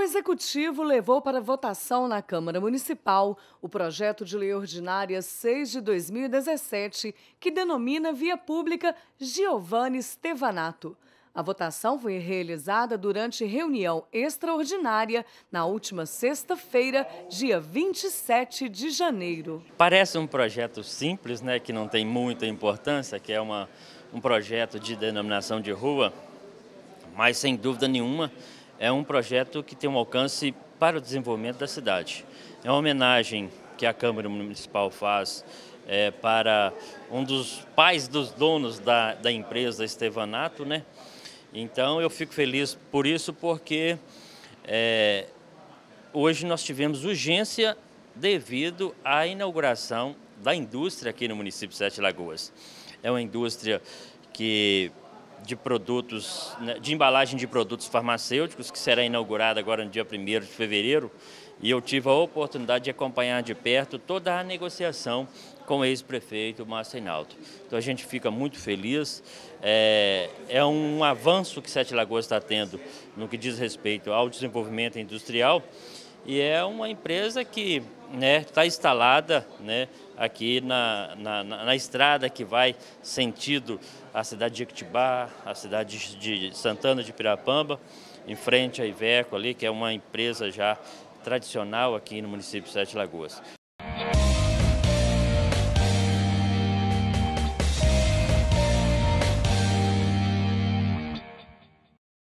O Executivo levou para votação na Câmara Municipal o projeto de lei ordinária 6 de 2017, que denomina via pública Giovanni Stevanato. A votação foi realizada durante reunião extraordinária na última sexta-feira, dia 27 de janeiro. Parece um projeto simples, né, que não tem muita importância, que é uma, um projeto de denominação de rua, mas sem dúvida nenhuma é um projeto que tem um alcance para o desenvolvimento da cidade. É uma homenagem que a Câmara Municipal faz é, para um dos pais dos donos da, da empresa, Estevanato, né? Então eu fico feliz por isso, porque é, hoje nós tivemos urgência devido à inauguração da indústria aqui no município de Sete Lagoas. É uma indústria que de produtos, né, de embalagem de produtos farmacêuticos, que será inaugurada agora no dia 1 de fevereiro, e eu tive a oportunidade de acompanhar de perto toda a negociação com o ex-prefeito Márcio Reinaldo. Então a gente fica muito feliz. É, é um avanço que Sete Lagoas está tendo no que diz respeito ao desenvolvimento industrial e é uma empresa que está né, tá instalada né, aqui na, na, na estrada que vai sentido a cidade de Iquitibá, a cidade de Santana de Pirapamba, em frente à Iveco ali, que é uma empresa já tradicional aqui no município de Sete Lagoas.